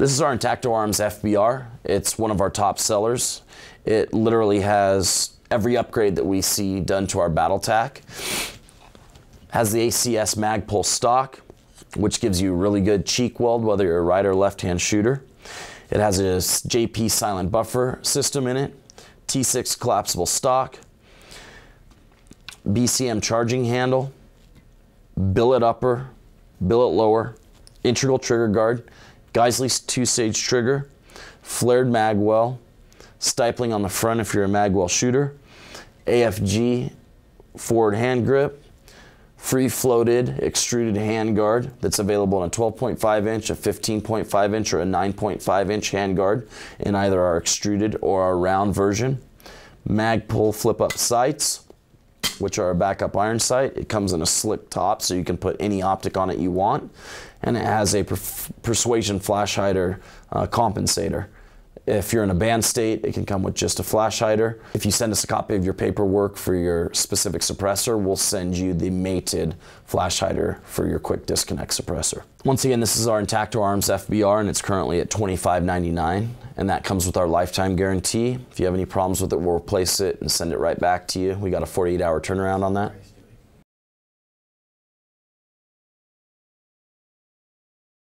This is our Intacto Arms FBR. It's one of our top sellers. It literally has every upgrade that we see done to our battle Has the ACS Magpul stock, which gives you really good cheek weld, whether you're a right or left-hand shooter. It has a JP silent buffer system in it, T6 collapsible stock, BCM charging handle, billet upper, billet lower, integral trigger guard. Geisley's two-stage trigger, flared magwell, stipling on the front if you're a magwell shooter, AFG forward hand grip, free floated extruded handguard that's available in a 12.5 inch, a 15.5 inch, or a 9.5 inch handguard in either our extruded or our round version. Mag pull flip up sights, which are a backup iron sight. It comes in a slick top, so you can put any optic on it you want. And it has a persuasion flash hider uh, compensator. If you're in a band state, it can come with just a flash hider. If you send us a copy of your paperwork for your specific suppressor, we'll send you the mated flash hider for your quick disconnect suppressor. Once again, this is our Intacto Arms FBR and it's currently at $25.99 and that comes with our lifetime guarantee. If you have any problems with it, we'll replace it and send it right back to you. We got a 48 hour turnaround on that.